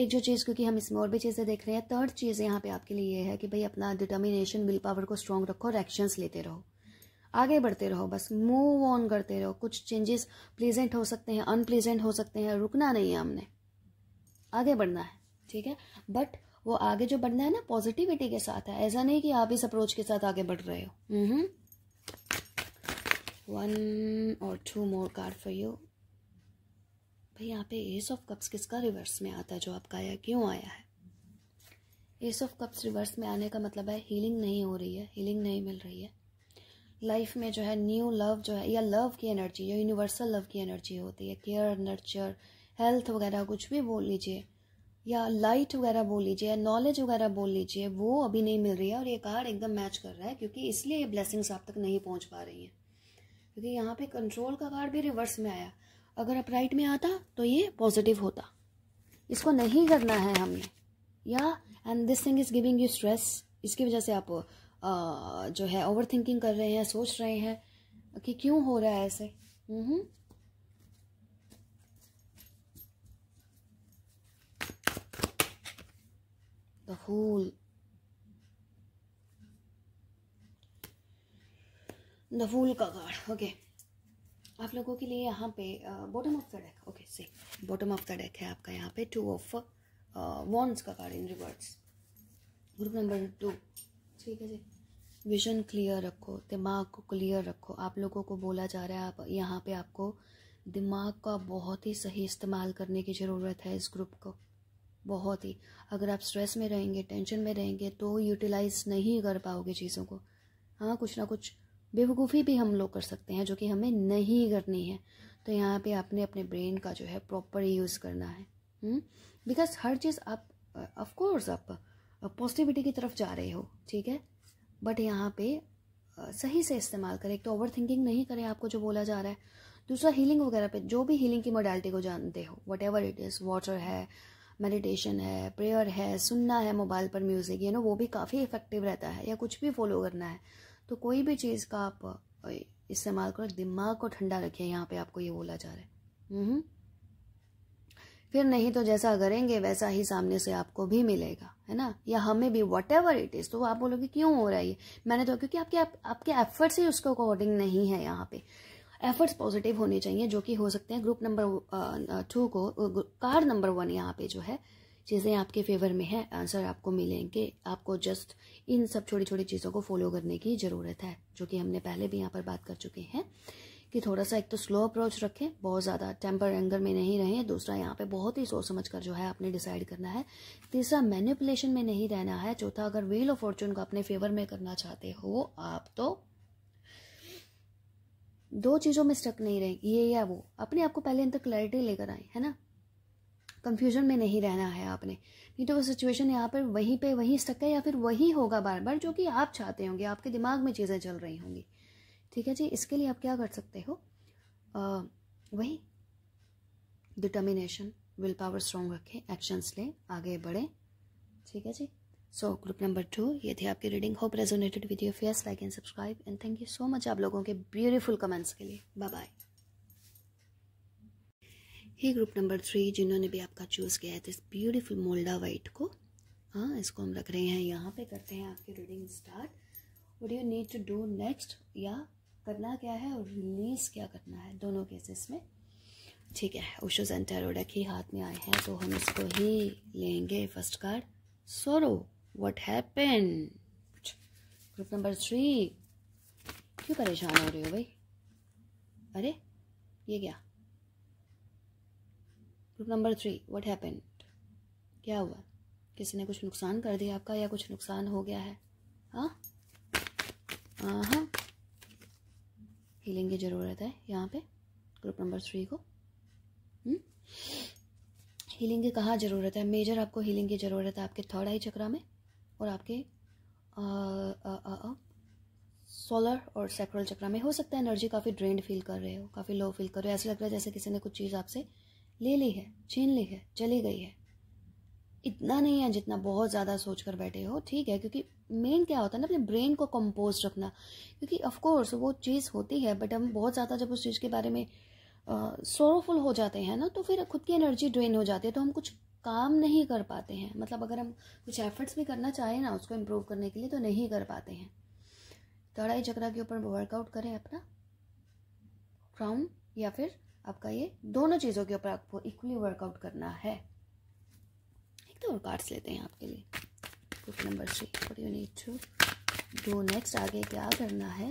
A: एक जो चीज़ क्योंकि हम इसमें और भी चीज़ें देख रहे हैं थर्ड चीज़ यहाँ पे आपके लिए ये है कि भाई अपना डिटर्मिनेशन विल पावर को स्ट्रॉन्ग रखो और एक्शंस लेते रहो आगे बढ़ते रहो बस मूव ऑन करते रहो कुछ चेंजेस प्लीजेंट हो सकते हैं अनप्लीजेंट हो सकते हैं रुकना नहीं है हमने आगे बढ़ना है ठीक है बट वो आगे जो बढ़ना है ना पॉजिटिविटी के साथ है ऐसा नहीं कि आप इस अप्रोच के साथ आगे बढ़ रहे हो हम्म। वन और two more card for you भाई यहाँ पे एस ऑफ कप्स किसका रिवर्स में आता है जो आपका आया क्यों आया है एस ऑफ कप्स रिवर्स में आने का मतलब है हीलिंग नहीं हो रही है हीलिंग नहीं मिल रही है लाइफ में जो है न्यू लव जो है या लव की एनर्जी या यूनिवर्सल लव की एनर्जी होती है केयर नर्चर हेल्थ वगैरह कुछ भी बोल लीजिए या लाइट वगैरह बोल लीजिए या नॉलेज वगैरह बोल लीजिए वो अभी नहीं मिल रही है और ये कार्ड एकदम मैच कर रहा है क्योंकि इसलिए ये ब्लेसिंग्स आप तक नहीं पहुंच पा रही हैं क्योंकि यहाँ पे कंट्रोल का कार्ड भी रिवर्स में आया अगर आप राइट में आता तो ये पॉजिटिव होता इसको नहीं करना है हमने या and this thing is giving you stress इसकी वजह से आप आ, जो है ओवर थिंकिंग कर रहे हैं सोच रहे हैं कि क्यों हो रहा है ऐसे द होल फूल का कार्ड ओके आप लोगों के लिए यहाँ पे bottom of the deck okay सही बॉटम ऑफ द डेक है आपका यहाँ पे टू ऑफ वॉन्स का card in reverse group number two ठीक है जी विजन क्लियर रखो दिमाग को क्लियर रखो आप लोगों को बोला जा रहा है आप यहाँ पे आपको दिमाग का बहुत ही सही इस्तेमाल करने की ज़रूरत है इस ग्रुप को बहुत ही अगर आप स्ट्रेस में रहेंगे टेंशन में रहेंगे तो यूटिलाइज नहीं कर पाओगे चीज़ों को हाँ कुछ ना कुछ बेवकूफ़ी भी हम लोग कर सकते हैं जो कि हमें नहीं करनी है तो यहाँ पे आपने अपने ब्रेन का जो है प्रॉपर यूज़ करना है बिकॉज हम्म? हर चीज़ आप ऑफकोर्स आप पॉजिटिविटी uh, की तरफ जा रहे हो ठीक है बट यहाँ पे uh, सही से इस्तेमाल करें एक तो ओवर थिंकिंग नहीं करें आपको जो बोला जा रहा है दूसरा हीलिंग वगैरह पे जो भी हीलिंग की मोडालिटी को जानते हो whatever it is water है मेडिटेशन है प्रेयर है सुनना है मोबाइल पर म्यूज़िक यू नो वो भी काफ़ी इफेक्टिव रहता है या कुछ भी फॉलो करना है तो कोई भी चीज़ का आप इस्तेमाल करो दिमाग को ठंडा रखिए यहाँ पे आपको ये बोला जा रहा है हम्म। फिर नहीं तो जैसा करेंगे वैसा ही सामने से आपको भी मिलेगा है ना या हमें भी वट एवर इट इज़ तो आप बोलोगे क्यों हो रहा है ये मैंने तो क्योंकि आपके आप, आपके एफर्ट्स ही उसके अकॉर्डिंग नहीं है यहाँ पे एफर्ट्स पॉजिटिव होने चाहिए जो कि हो सकते हैं ग्रुप नंबर टू को कार्ड नंबर वन यहाँ पे जो है चीज़ें आपके फेवर में है आंसर आपको मिलेंगे आपको जस्ट इन सब छोटी छोटी चीज़ों को फॉलो करने की ज़रूरत है जो कि हमने पहले भी यहाँ पर बात कर चुके हैं कि थोड़ा सा एक तो स्लो अप्रोच रखें बहुत ज़्यादा टेम्पर एंगर में नहीं रहें दूसरा यहाँ पे बहुत ही सोच समझ कर जो है आपने डिसाइड करना है तीसरा मैनिपुलेशन में नहीं रहना है चौथा अगर व्हील ऑफ फॉर्चून को अपने फेवर में करना चाहते हो आप तो दो चीज़ों में स्टक नहीं रहें ये या वो अपने आप को पहले तक क्लैरिटी लेकर आए है ना कंफ्यूजन में नहीं रहना है आपने नहीं तो वो सिचुएशन यहाँ पर वहीं पे वहीं स्टक है या फिर वही होगा बार बार जो कि आप चाहते होंगे आपके दिमाग में चीज़ें चल रही होंगी ठीक है जी इसके लिए आप क्या कर सकते हो आ, वही डिटर्मिनेशन विल पावर स्ट्रॉन्ग रखें एक्शंस लें आगे बढ़ें ठीक है जी सो ग्रुप नंबर टू ये थी आपकी reading hope resonated with your face like and subscribe and thank you so much आप लोगों के ब्यूटीफुल कमेंट्स के लिए बाय बाय ये ग्रुप नंबर थ्री जिन्होंने भी आपका चूज़ किया है दिस ब्यूटीफुल मोल्डा वाइट को हाँ इसको हम रख रहे हैं यहाँ पे करते हैं आपकी reading start what you need to do next या करना क्या है और रिलीज़ क्या करना है दोनों केसेस में ठीक है ओशो सेंटेरोडक ही हाथ में आए हैं तो हम इसको ही लेंगे first card sorrow what happen group number three क्यों परेशान हो रहे हो भाई अरे ये क्या ग्रुप नंबर थ्री व्हाट हैपेंड क्या हुआ किसी ने कुछ नुकसान कर दिया आपका या कुछ नुकसान हो गया है हाँ हाँ हीलिंग की ज़रूरत है यहाँ पे ग्रुप नंबर थ्री को हीलिंग हम्म? की कहाँ ज़रूरत है मेजर आपको हीलिंग की ज़रूरत है आपके थर्ड आई चक्रा में और आपके आ, आ, आ, आ, सोलर और सेक्रल चक्रा में हो सकता है एनर्जी काफ़ी ड्रेन फील कर रहे हो काफ़ी लो फील कर रहे हो ऐसा लग रहा है जैसे किसी ने कुछ चीज़ आपसे ले ली है छीन ली है चली गई है इतना नहीं है जितना बहुत ज़्यादा सोच कर बैठे हो ठीक है क्योंकि मेन क्या होता है ना अपने ब्रेन को कंपोज रखना क्योंकि ऑफकोर्स वो चीज़ होती है बट हम बहुत ज़्यादा जब उस चीज़ के बारे में सोरोफुल हो जाते हैं ना तो फिर खुद की एनर्जी ड्रेन हो जाती है तो हम कुछ काम नहीं कर पाते हैं मतलब अगर हम कुछ एफर्ट्स भी करना चाहें ना उसको इम्प्रूव करने के लिए तो नहीं कर पाते हैं कढ़ाई चक्रा के ऊपर वर्कआउट करें अपना क्राउन या फिर आपका ये दोनों चीज़ों के ऊपर आपको इक्वली वर्कआउट करना है एक तो और कार्ड्स लेते हैं आपके लिए book number you need to do next आगे क्या करना है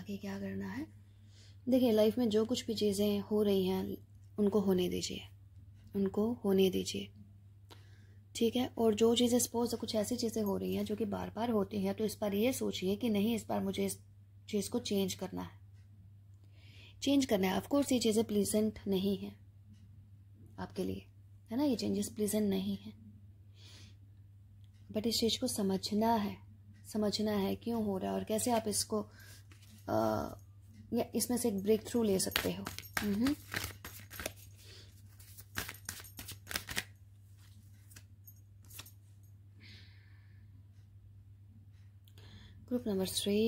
A: आगे क्या करना है देखिए लाइफ में जो कुछ भी चीज़ें हो रही हैं उनको होने दीजिए उनको होने दीजिए ठीक है और जो चीज़ें सपोज कुछ ऐसी चीज़ें हो रही हैं जो कि बार बार होती हैं तो इस बार ये सोचिए कि नहीं इस बार मुझे इस चीज़ को चेंज करना है चेंज करना है ऑफकोर्स ये चीज़ें प्लीजेंट नहीं हैं आपके लिए है ना ये चेंजेस प्लीजेंट नहीं हैं बट इस चीज़ को समझना है समझना है क्यों हो रहा है और कैसे आप इसको या इसमें से एक ब्रेक थ्रू ले सकते हो ग्रुप नंबर थ्री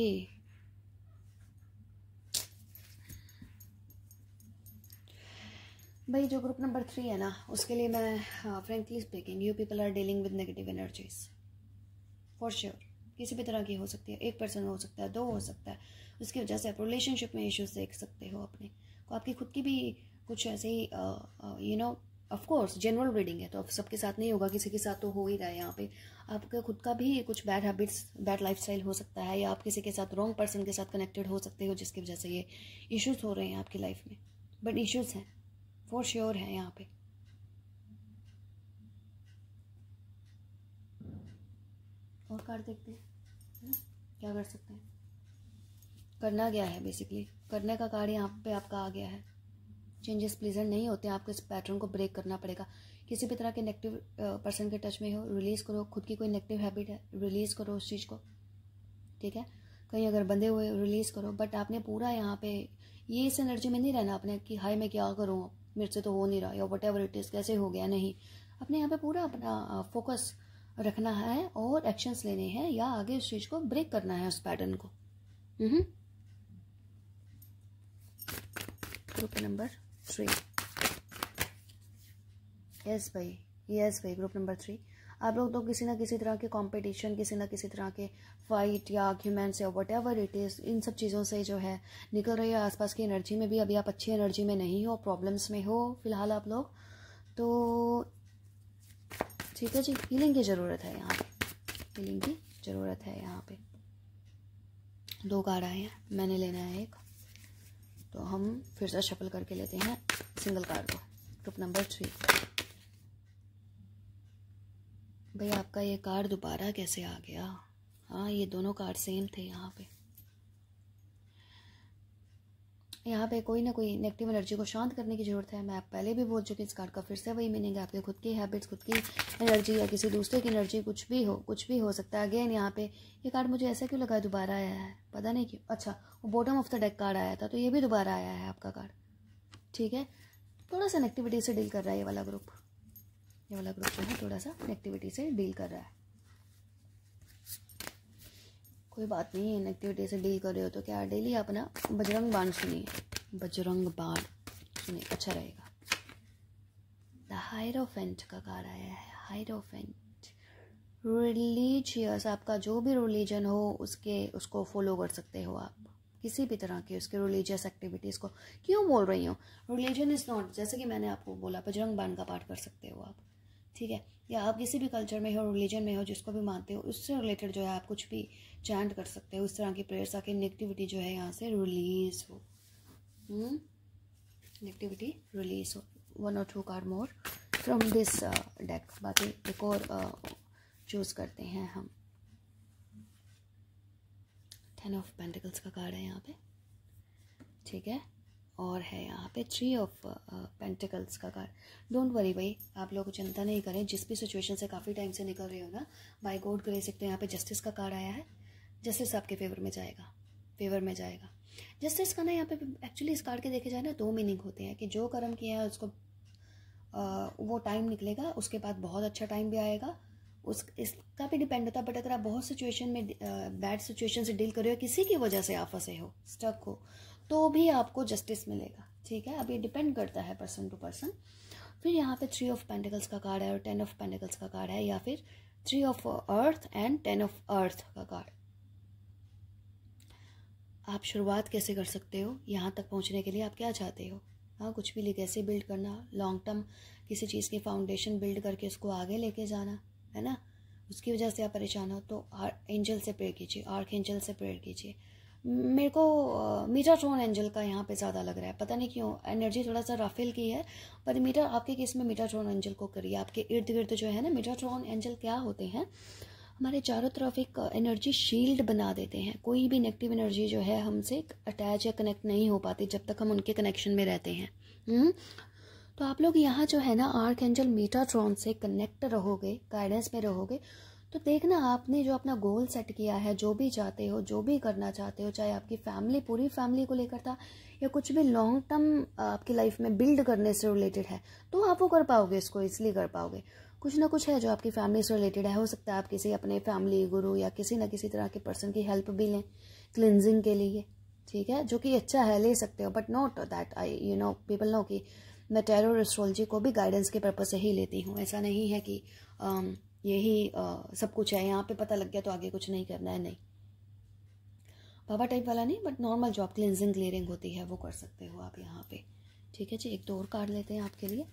A: भाई जो ग्रुप नंबर थ्री है ना उसके लिए मैं frankly speaking you people are dealing with negative energies for sure किसी भी तरह की हो सकती है एक पर्सन हो सकता है दो हो सकता है उसकी वजह से आप रिलेशनशिप में इश्यूज देख सकते हो अपने को तो आपकी खुद की भी कुछ ऐसे ही you know of course general reading है तो सबके साथ नहीं होगा किसी के साथ तो हो ही रहा है यहाँ पे आपके खुद का भी कुछ बैड हैबिट्स बैड लाइफ हो सकता है या आप किसी के साथ रॉन्ग पर्सन के साथ कनेक्टेड हो सकते हो जिसकी वजह से ये इश्यूज़ हो रहे हैं आपकी लाइफ में बट इश्यूज़ हैं फॉर श्योर है यहाँ पे और कार्ड देखते हैं क्या कर सकते हैं करना गया है बेसिकली करने का कार्ड यहाँ पे आपका आ गया है चेंजेस प्लीजेंट नहीं होते हैं आपको इस पैटर्न को ब्रेक करना पड़ेगा किसी भी तरह के नेगेटिव पर्सन के टच में हो रिलीज़ करो खुद की कोई नेगेटिव हैबिट है रिलीज़ करो उस चीज़ को ठीक है कहीं अगर बंधे हुए रिलीज़ करो बट आपने पूरा यहाँ पे ये इस एनर्जी में नहीं रहना आपने कि हाय मैं क्या करूँ मेरे से तो हो नहीं रहा या वट एवर इट इज़ कैसे हो गया नहीं अपने यहाँ पे पूरा अपना फोकस रखना है और एक्शंस लेने हैं या आगे उस चीज़ को ब्रेक करना है उस पैटर्न को ग्रुप नंबर थ्री यस भाई यस भाई ग्रुप नंबर थ्री आप लोग तो किसी ना किसी तरह के कंपटीशन किसी ना किसी तरह के फाइट या आर्ग्यूमेंट्स या वट एवर इट इज़ इन सब चीज़ों से जो है निकल रही है आसपास की एनर्जी में भी अभी आप अच्छी एनर्जी में नहीं हो प्रॉब्लम्स में हो फिलहाल आप लोग तो ठीक है जी फीलिंग की ज़रूरत है यहाँ पे फीलिंग की ज़रूरत है यहाँ पे दो कार्ड आए हैं मैंने लेना है एक तो हम फिर से शफल करके लेते हैं सिंगल कार्ड को ग्रुप नंबर थ्री भाई आपका ये कार्ड दोबारा कैसे आ गया हाँ ये दोनों कार्ड सेम थे यहाँ पे यहाँ पे कोई ना कोई नेगेटिव एनर्जी को शांत करने की ज़रूरत है मैं आप पहले भी बोल चुकी इस कार्ड का फिर से वही मीनिंग है आपके खुद की हैबिट्स खुद की एनर्जी या किसी दूसरे की एनर्जी कुछ भी हो कुछ भी हो सकता है अगेन यहाँ पे ये कार्ड मुझे ऐसा क्यों लगा दोबारा आया है पता नहीं क्यों अच्छा वो bottom of the deck card आया था तो ये भी दोबारा आया है आपका कार्ड ठीक है थोड़ा सा नेगेटिविटी से डील कर रहा है ये वाला ग्रुप ये वाला ग्रुप जो है थोड़ा सा नेगेटिविटी से डील कर रहा है कोई बात नहीं इन एक्टिविटी से डील कर रहे हो तो क्या डेली अपना बजरंग बाण सुनिए बजरंग बाण सुनिए अच्छा रहेगा द हायरोफेंट का कार आया है हायरोफेंट रिलीजियस आपका जो भी रिलीजन हो उसके उसको फॉलो कर सकते हो आप किसी भी तरह की उसके रिलीजियस एक्टिविटीज़ को क्यों बोल रही हूँ रिलीजन इज़ नॉट जैसे कि मैंने आपको बोला बजरंग बाण का पाठ कर सकते हो आप ठीक है या आप किसी भी कल्चर में हो रिलीजन में हो जिसको भी मानते हो उससे रिलेटेड जो है आप कुछ भी चैंट कर सकते हैं उस तरह की प्रेयर्स आके नेगेटिविटी जो है यहाँ से रिलीज हो नेगेटिविटी हम्म? रिलीज हो वन और two card more from this deck बाकी एक और चूज़ uh, करते हैं हम टेन ऑफ पेंटिकल्स का कार्ड है यहाँ पे ठीक है और है यहाँ पे थ्री ऑफ पेंटिकल्स का कार्ड डोंट वरी भाई आप लोग चिंता नहीं करें जिस भी सिचुएशन से काफ़ी टाइम से निकल रहे हो ना बाय गॉड ग्रेस एक तो यहाँ पे जस्टिस का कार्ड आया है जस्टिस आपके फेवर में जाएगा फेवर में जाएगा जस्टिस का ना यहाँ पे एक्चुअली इस कार्ड के देखे जाए ना दो मीनिंग होते हैं कि जो कर्म किया है उसको आ, वो टाइम निकलेगा उसके बाद बहुत अच्छा टाइम भी आएगा उस इसका भी डिपेंड होता है बट अगर आप बहुत सिचुएशन में बैड सिचुएशन से डील कर रहे हो किसी की वजह से आप फंसे हो स्टक हो तो भी आपको जस्टिस मिलेगा ठीक है अब ये डिपेंड करता है पर्सन टू पर्सन फिर यहाँ पे थ्री ऑफ पेंटिकल्स का कार्ड है और टेन ऑफ पेंटिकल्स का कार्ड है या फिर three of earth and ten of earth का कार्ड आप शुरुआत कैसे कर सकते हो यहाँ तक पहुँचने के लिए आप क्या चाहते हो हाँ कुछ भी कैसे बिल्ड करना लॉन्ग टर्म किसी चीज़ की फाउंडेशन बिल्ड करके उसको आगे लेके जाना है ना उसकी वजह से आप परेशान हो तो आर एंजल से प्रेयर कीजिए आर्क एंजल से प्रेयर कीजिए मेरे को मीटर ट्रोन एंजल का यहाँ पे ज़्यादा लग रहा है पता नहीं क्यों एनर्जी थोड़ा सा राफेल की है पर मीटर आपके केस में मीटर ट्रोन एंजल को करिए आपके इर्द गिर्द जो है ना मीटर ट्रोन एंजल क्या होते हैं हमारे चारों तरफ एक एनर्जी शील्ड बना देते हैं कोई भी नेगेटिव एनर्जी जो है हमसे अटैच या कनेक्ट नहीं हो पाती जब तक हम उनके कनेक्शन में रहते हैं हुँ? हम्म? तो आप लोग यहाँ जो है ना आर्क एंजल मीटाट्रॉन से कनेक्ट रहोगे गाइडेंस में रहोगे तो देखना आपने जो अपना गोल सेट किया है जो भी चाहते हो जो भी करना चाहते हो चाहे आपकी फैमिली पूरी फैमिली को लेकर था या कुछ भी लॉन्ग टर्म आपकी लाइफ में बिल्ड करने से रिलेटेड है तो आप वो कर पाओगे इसको इसलिए कर पाओगे कुछ ना कुछ है जो आपकी फैमिली से रिलेटेड है हो सकता है आप किसी अपने फैमिली गुरु या किसी ना किसी तरह के पर्सन की हेल्प भी लें क्लिनजिंग के लिए ठीक है जो कि अच्छा है ले सकते हो but not that I you know people know कि मैं टेरोर एस्ट्रोलॉजी को भी गाइडेंस के पर्पज़ से ही लेती हूँ ऐसा नहीं है कि um, यही uh, सब कुछ है यहाँ पे पता लग गया तो आगे कुछ नहीं करना है नहीं बाबा टाइप वाला नहीं बट नॉर्मल जो आप क्लिनजिंग क्लियरिंग होती है वो कर सकते हो आप यहाँ पे ठीक है जी एक दो और कार्ड लेते हैं आपके लिए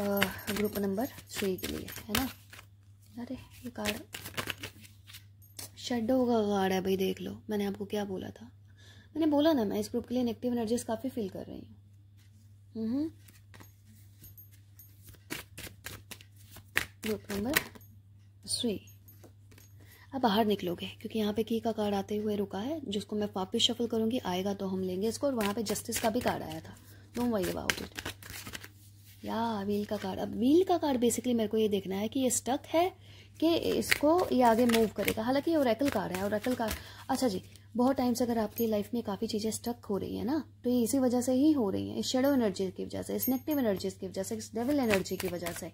A: ग्रुप नंबर थ्री के लिए है ना अरे ये कार्ड शेडो का कार्ड है भाई देख लो मैंने आपको क्या बोला था मैंने बोला ना मैं इस ग्रुप के लिए नेगेटिव एनर्जीज काफ़ी फील कर रही हूँ ग्रुप नंबर थ्री अब बाहर निकलोगे क्योंकि यहाँ पे की का कार्ड आते हुए रुका है जिसको मैं वापिस शफल करूँगी आएगा तो हम लेंगे इसको और वहाँ पे जस्टिस का भी कार्ड आया था डोंट वही अबाउट इट या व्हील का कार्ड अब व्हील का कार्ड बेसिकली मेरे को ये देखना है कि ये स्टक है कि इसको ये आगे मूव करेगा हालांकि ये ओरेकल कार्ड है ओरेकल कार्ड अच्छा जी बहुत टाइम से अगर आपकी लाइफ में काफ़ी चीज़ें स्टक हो रही है ना तो ये इसी वजह से ही हो रही हैं इस शेडो एनर्जी की वजह से इस नेगेटिव एनर्जी की वजह से इस डेवल एनर्जी की वजह से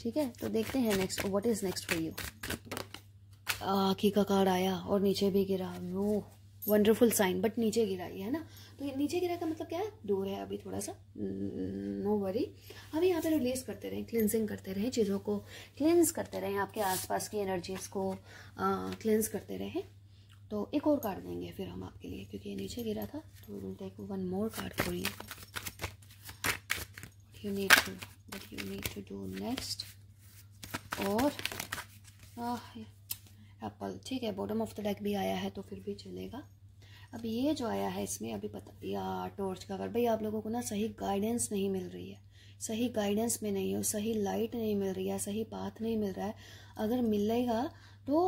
A: ठीक है तो देखते हैं next what is next for you आखी का कार्ड आया और नीचे भी गिरा वो वंडरफुल साइन बट नीचे गिरा ये है ना तो नीचे गिरा का मतलब क्या है दूर है अभी थोड़ा सा नो वरी हम यहाँ पे रिलीज करते रहें क्लिनजिंग करते रहें चीज़ों को क्लिनज करते रहें आपके आसपास की एनर्जीज़ को क्लिनज करते रहें तो एक और कार्ड देंगे फिर हम आपके लिए क्योंकि ये नीचे गिरा था तो will take one more card for you you need to what you need to do next और एप्पल ठीक है बॉटम ऑफ द डेक भी आया है तो फिर भी चलेगा अब ये जो आया है इसमें अभी पता या टॉर्च कवर भाई आप लोगों को ना सही गाइडेंस नहीं मिल रही है सही गाइडेंस में नहीं हो सही लाइट नहीं मिल रही है सही पाथ नहीं मिल रहा है अगर मिलेगा तो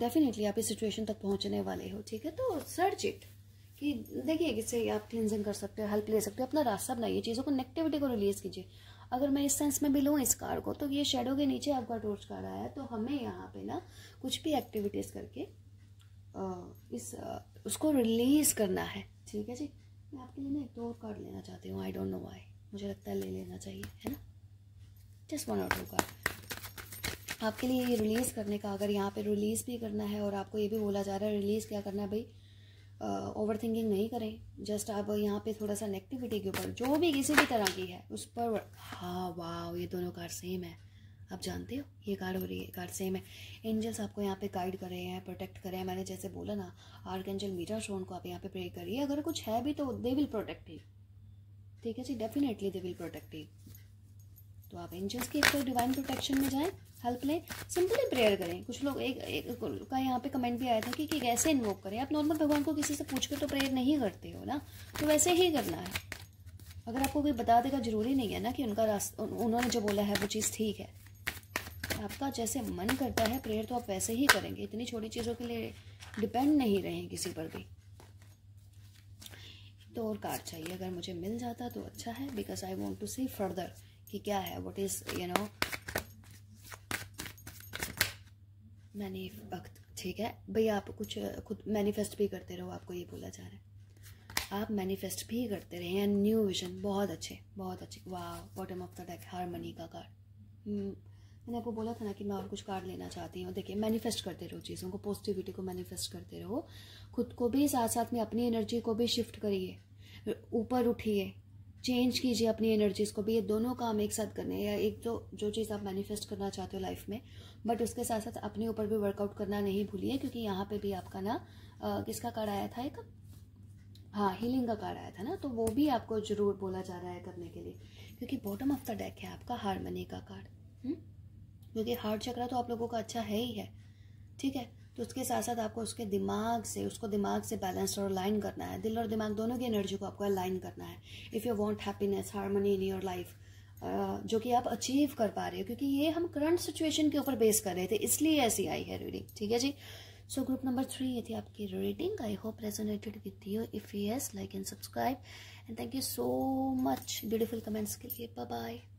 A: डेफिनेटली आप इस सिचुएशन तक पहुंचने वाले हो ठीक है तो सर्च इट कि देखिए किससे आप क्लिनजिंग कर सकते हो हेल्प ले सकते हो अपना रास्ता बनाइए चीज़ों को नेगेटिविटी को रिलीज़ कीजिए अगर मैं इस सेंस में भी लूँ इस कार को तो ये शेडो के नीचे आपका टोर्च कार आया है तो हमें यहाँ पे ना कुछ भी एक्टिविटीज़ करके इस उसको रिलीज़ करना है ठीक है जी मैं आपके लिए ना एक दो कार्ड लेना चाहती हूँ आई डोंट नो वाई मुझे लगता है ले लेना चाहिए है ना जस्ट वन और टू कार्ड आपके लिए ये रिलीज़ करने का अगर यहाँ पे रिलीज़ भी करना है और आपको ये भी बोला जा रहा है रिलीज़ क्या करना है भाई ओवर थिंकिंग नहीं करें जस्ट आप यहाँ पे थोड़ा सा नेगेटिविटी के ऊपर जो भी किसी भी तरह की है उस पर हाँ वाह ये दोनों कार सेम है आप जानते हो ये कार्ड हो रही है कार्ड सेम है एंजल्स आपको यहाँ पे गाइड कर रहे हैं प्रोटेक्ट कर रहे हैं मैंने जैसे बोला ना आर्क एंजल मीटर श्रोन को आप यहाँ पे प्रे करिए अगर कुछ है भी तो दे विल प्रोटेक्ट यू ठीक है जी definitely they will protect you तो आप एंजल्स की तो डिवाइन प्रोटेक्शन में जाएँ हेल्प लें सिंपली प्रेयर करें कुछ लोग एक, एक का यहाँ पे कमेंट भी आया था कि, कि कैसे इन्वोक करें आप नॉर्मल भगवान को किसी से पूछ कर तो प्रेयर नहीं करते हो ना तो वैसे ही करना है अगर आपको कोई बता देगा जरूरी नहीं है ना कि उनका रास्ता उन्होंने जो बोला है वो चीज़ ठीक है आपका जैसे मन करता है प्रेयर तो आप वैसे ही करेंगे इतनी छोटी चीज़ों के लिए डिपेंड नहीं रहे किसी पर भी तो और कार्ड चाहिए अगर मुझे मिल जाता तो अच्छा है because I want to see further कि क्या है वट इज़ यू नो मैंने वक्त ठीक है भैया आप कुछ खुद मैनिफेस्ट भी करते रहो आपको ये बोला जा रहा है आप मैनिफेस्ट भी करते रहे एंड न्यू विजन बहुत अच्छे बहुत अच्छे वाह bottom of the deck harmony का कार्ड मैंने आपको बोला था ना कि मैं और कुछ कार्ड लेना चाहती हूँ देखिए मैनिफेस्ट करते रहो चीज़ों को पॉजिटिविटी को मैनिफेस्ट करते रहो खुद को भी साथ साथ में अपनी एनर्जी को भी शिफ्ट करिए ऊपर उठिए चेंज कीजिए अपनी एनर्जीज़ को भी ये दोनों काम एक साथ करने या एक तो जो चीज़ आप मैनिफेस्ट करना चाहते हो लाइफ में बट उसके साथ साथ अपने ऊपर भी वर्कआउट करना नहीं भूलिए क्योंकि यहाँ पे भी आपका ना किसका कार्ड आया था एक हाँ हीलिंग का कार्ड आया था ना तो वो भी आपको जरूर बोला जा रहा है करने के लिए क्योंकि बॉटम ऑफ द डेक है आपका हारमनी का कार्ड हम्म? क्योंकि हार्ट चक्रा तो आप लोगों का अच्छा है ही है ठीक है तो उसके साथ साथ आपको उसके दिमाग से उसको दिमाग से बैलेंस और अलाइन करना है दिल और दिमाग दोनों की एनर्जी को आपको अलाइन करना है if you want happiness harmony in your life जो कि आप अचीव कर पा रहे हो क्योंकि ये हम करंट सिचुएशन के ऊपर बेस कर रहे थे इसलिए ऐसी आई है रीडिंग ठीक है जी सो ग्रुप नंबर थ्री ये थी आपकी reading I hope resonated with you if yes like and subscribe and thank you so much beautiful comments के लिए बाय